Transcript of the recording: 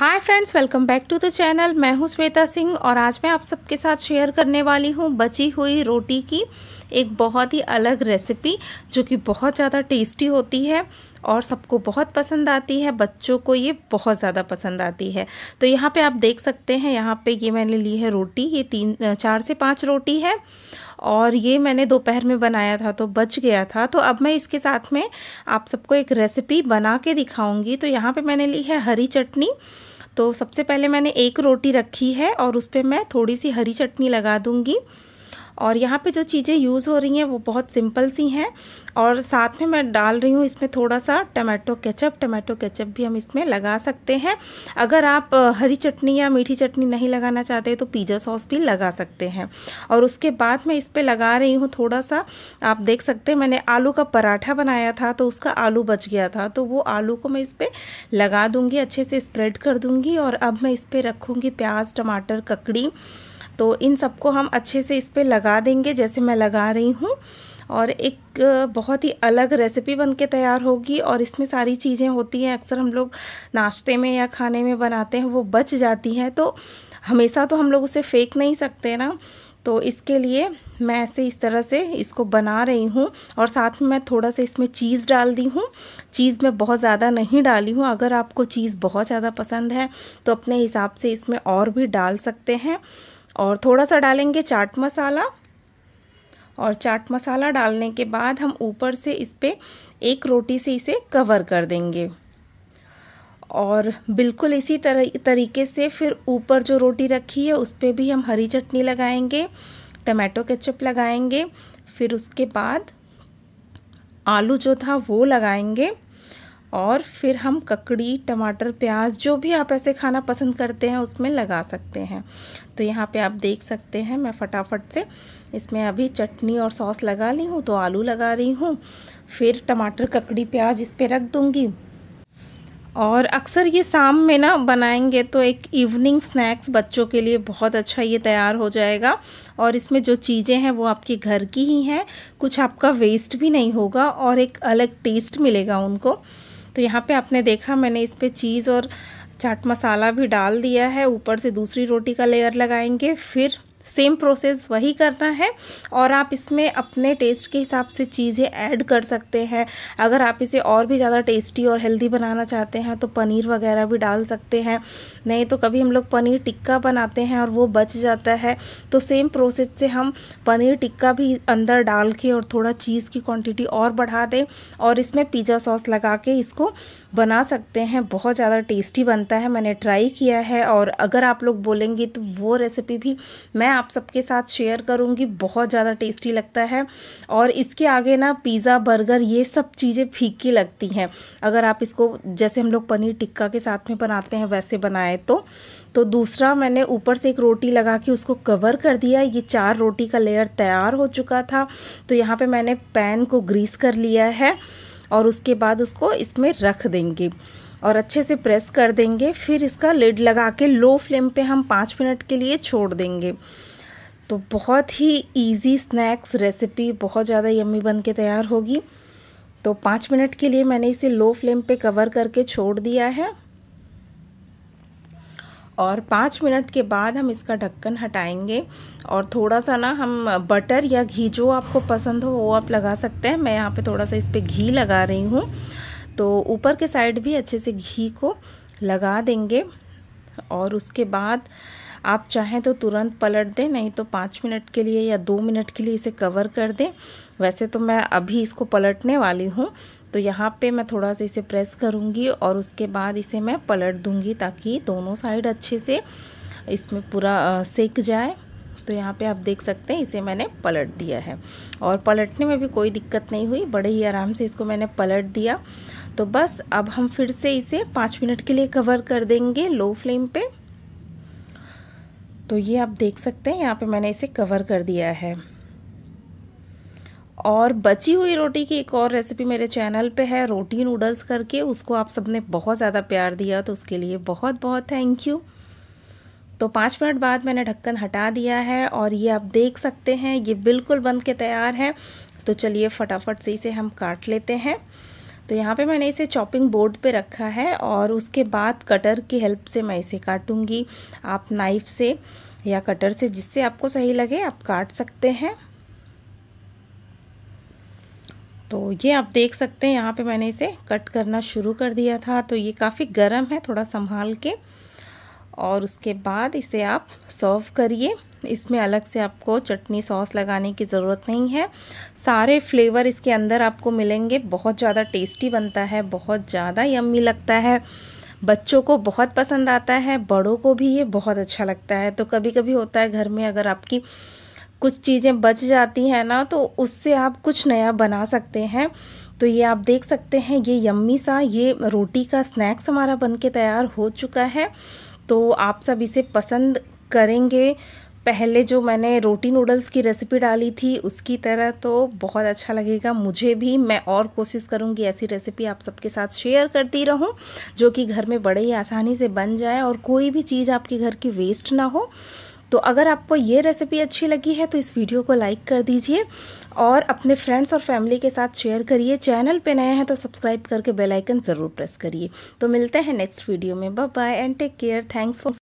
hi friends welcome back to the channel मैं हूं श्वेता सिंह और आज मैं आप सबके साथ शेयर करने वाली हूं बची हुई रोटी की एक बहुत ही अलग रेसिपी जो कि बहुत ज़्यादा टेस्टी होती है और सबको बहुत पसंद आती है बच्चों को ये बहुत ज़्यादा पसंद आती है तो यहाँ पे आप देख सकते हैं यहाँ पे ये मैंने ली है रोटी ये तीन चार से पाँच रोटी है और ये मैंने दोपहर में बनाया था तो बच गया था तो अब मैं इसके साथ में आप सबको एक रेसिपी बना के दिखाऊंगी तो यहाँ पे मैंने ली है हरी चटनी तो सबसे पहले मैंने एक रोटी रखी है और उस पर मैं थोड़ी सी हरी चटनी लगा दूँगी और यहाँ पे जो चीज़ें यूज़ हो रही हैं वो बहुत सिंपल सी हैं और साथ में मैं डाल रही हूँ इसमें थोड़ा सा टमाटो केचप टमाटो केचप भी हम इसमें लगा सकते हैं अगर आप हरी चटनी या मीठी चटनी नहीं लगाना चाहते तो पिज़्ज़ा सॉस भी लगा सकते हैं और उसके बाद मैं इस पर लगा रही हूँ थोड़ा सा आप देख सकते हैं मैंने आलू का पराठा बनाया था तो उसका आलू बच गया था तो वो आलू को मैं इस पर लगा दूँगी अच्छे से स्प्रेड कर दूँगी और अब मैं इस पर रखूँगी प्याज टमाटर ककड़ी तो इन सबको हम अच्छे से इस पर लगा देंगे जैसे मैं लगा रही हूँ और एक बहुत ही अलग रेसिपी बन के तैयार होगी और इसमें सारी चीज़ें होती हैं अक्सर हम लोग नाश्ते में या खाने में बनाते हैं वो बच जाती हैं तो हमेशा तो हम लोग उसे फेंक नहीं सकते ना तो इसके लिए मैं ऐसे इस तरह से इसको बना रही हूँ और साथ में मैं थोड़ा सा इसमें चीज़ डाल दी हूँ चीज़ मैं बहुत ज़्यादा नहीं डाली हूँ अगर आपको चीज़ बहुत ज़्यादा पसंद है तो अपने हिसाब से इसमें और भी डाल सकते हैं और थोड़ा सा डालेंगे चाट मसाला और चाट मसाला डालने के बाद हम ऊपर से इस पर एक रोटी से इसे कवर कर देंगे और बिल्कुल इसी तरह तरीके से फिर ऊपर जो रोटी रखी है उस पर भी हम हरी चटनी लगाएंगे टमाटो केचप लगाएंगे फिर उसके बाद आलू जो था वो लगाएंगे और फिर हम ककड़ी टमाटर प्याज जो भी आप ऐसे खाना पसंद करते हैं उसमें लगा सकते हैं तो यहाँ पे आप देख सकते हैं मैं फटाफट से इसमें अभी चटनी और सॉस लगा ली हूँ तो आलू लगा रही हूँ फिर टमाटर ककड़ी प्याज इस पर रख दूँगी और अक्सर ये शाम में ना बनाएंगे तो एक इवनिंग स्नैक्स बच्चों के लिए बहुत अच्छा ये तैयार हो जाएगा और इसमें जो चीज़ें हैं वो आपके घर की ही हैं कुछ आपका वेस्ट भी नहीं होगा और एक अलग टेस्ट मिलेगा उनको तो यहाँ पे आपने देखा मैंने इस पर चीज़ और चाट मसाला भी डाल दिया है ऊपर से दूसरी रोटी का लेयर लगाएंगे फिर सेम प्रोसेस वही करना है और आप इसमें अपने टेस्ट के हिसाब से चीज़ें ऐड कर सकते हैं अगर आप इसे और भी ज़्यादा टेस्टी और हेल्दी बनाना चाहते हैं तो पनीर वगैरह भी डाल सकते हैं नहीं तो कभी हम लोग पनीर टिक्का बनाते हैं और वो बच जाता है तो सेम प्रोसेस से हम पनीर टिक्का भी अंदर डाल के और थोड़ा चीज़ की क्वान्टिटी और बढ़ा दें और इसमें पिज़्ज़ा सॉस लगा के इसको बना सकते हैं बहुत ज़्यादा टेस्टी बनता है मैंने ट्राई किया है और अगर आप लोग बोलेंगे तो वो रेसिपी भी मैं आप सबके साथ शेयर करूँगी बहुत ज़्यादा टेस्टी लगता है और इसके आगे ना पिज़्ज़ा बर्गर ये सब चीज़ें फीकी लगती हैं अगर आप इसको जैसे हम लोग पनीर टिक्का के साथ में बनाते हैं वैसे बनाए तो तो दूसरा मैंने ऊपर से एक रोटी लगा के उसको कवर कर दिया ये चार रोटी का लेयर तैयार हो चुका था तो यहाँ पे मैंने पैन को ग्रीस कर लिया है और उसके बाद उसको इसमें रख देंगे और अच्छे से प्रेस कर देंगे फिर इसका लिड लगा के लो फ्लेम पे हम पाँच मिनट के लिए छोड़ देंगे तो बहुत ही इजी स्नैक्स रेसिपी बहुत ज़्यादा यम्मी बन के तैयार होगी तो पाँच मिनट के लिए मैंने इसे लो फ्लेम पे कवर करके छोड़ दिया है और पाँच मिनट के बाद हम इसका ढक्कन हटाएंगे और थोड़ा सा ना हम बटर या घी जो आपको पसंद हो वो आप लगा सकते हैं मैं यहाँ पे थोड़ा सा इस पर घी लगा रही हूँ तो ऊपर के साइड भी अच्छे से घी को लगा देंगे और उसके बाद आप चाहें तो तुरंत पलट दें नहीं तो पाँच मिनट के लिए या दो मिनट के लिए इसे कवर कर दें वैसे तो मैं अभी इसको पलटने वाली हूँ तो यहाँ पे मैं थोड़ा सा इसे प्रेस करूँगी और उसके बाद इसे मैं पलट दूँगी ताकि दोनों साइड अच्छे से इसमें पूरा सेक जाए तो यहाँ पे आप देख सकते हैं इसे मैंने पलट दिया है और पलटने में भी कोई दिक्कत नहीं हुई बड़े ही आराम से इसको मैंने पलट दिया तो बस अब हम फिर से इसे पाँच मिनट के लिए कवर कर देंगे लो फ्लेम पे तो ये आप देख सकते हैं यहाँ पे मैंने इसे कवर कर दिया है और बची हुई रोटी की एक और रेसिपी मेरे चैनल पे है रोटी नूडल्स करके उसको आप सबने बहुत ज़्यादा प्यार दिया तो उसके लिए बहुत बहुत थैंक यू तो पाँच मिनट बाद मैंने ढक्कन हटा दिया है और ये आप देख सकते हैं ये बिल्कुल बन के तैयार है तो चलिए फटाफट से इसे हम काट लेते हैं तो यहाँ पे मैंने इसे चॉपिंग बोर्ड पे रखा है और उसके बाद कटर की हेल्प से मैं इसे काटूँगी आप नाइफ़ से या कटर से जिससे आपको सही लगे आप काट सकते हैं तो ये आप देख सकते हैं यहाँ पे मैंने इसे कट करना शुरू कर दिया था तो ये काफ़ी गर्म है थोड़ा संभाल के और उसके बाद इसे आप सर्व करिए इसमें अलग से आपको चटनी सॉस लगाने की ज़रूरत नहीं है सारे फ्लेवर इसके अंदर आपको मिलेंगे बहुत ज़्यादा टेस्टी बनता है बहुत ज़्यादा यम्मी लगता है बच्चों को बहुत पसंद आता है बड़ों को भी ये बहुत अच्छा लगता है तो कभी कभी होता है घर में अगर आपकी कुछ चीज़ें बच जाती हैं ना तो उससे आप कुछ नया बना सकते हैं तो ये आप देख सकते हैं ये यम्मी सा ये रोटी का स्नैक्स हमारा बन के तैयार हो चुका है तो आप सब इसे पसंद करेंगे पहले जो मैंने रोटी नूडल्स की रेसिपी डाली थी उसकी तरह तो बहुत अच्छा लगेगा मुझे भी मैं और कोशिश करूँगी ऐसी रेसिपी आप सबके साथ शेयर करती रहूँ जो कि घर में बड़े ही आसानी से बन जाए और कोई भी चीज़ आपके घर की वेस्ट ना हो तो अगर आपको ये रेसिपी अच्छी लगी है तो इस वीडियो को लाइक कर दीजिए और अपने फ्रेंड्स और फैमिली के साथ शेयर करिए चैनल पे नए हैं तो सब्सक्राइब करके बेल आइकन ज़रूर प्रेस करिए तो मिलते हैं नेक्स्ट वीडियो में bye bye and take care thanks for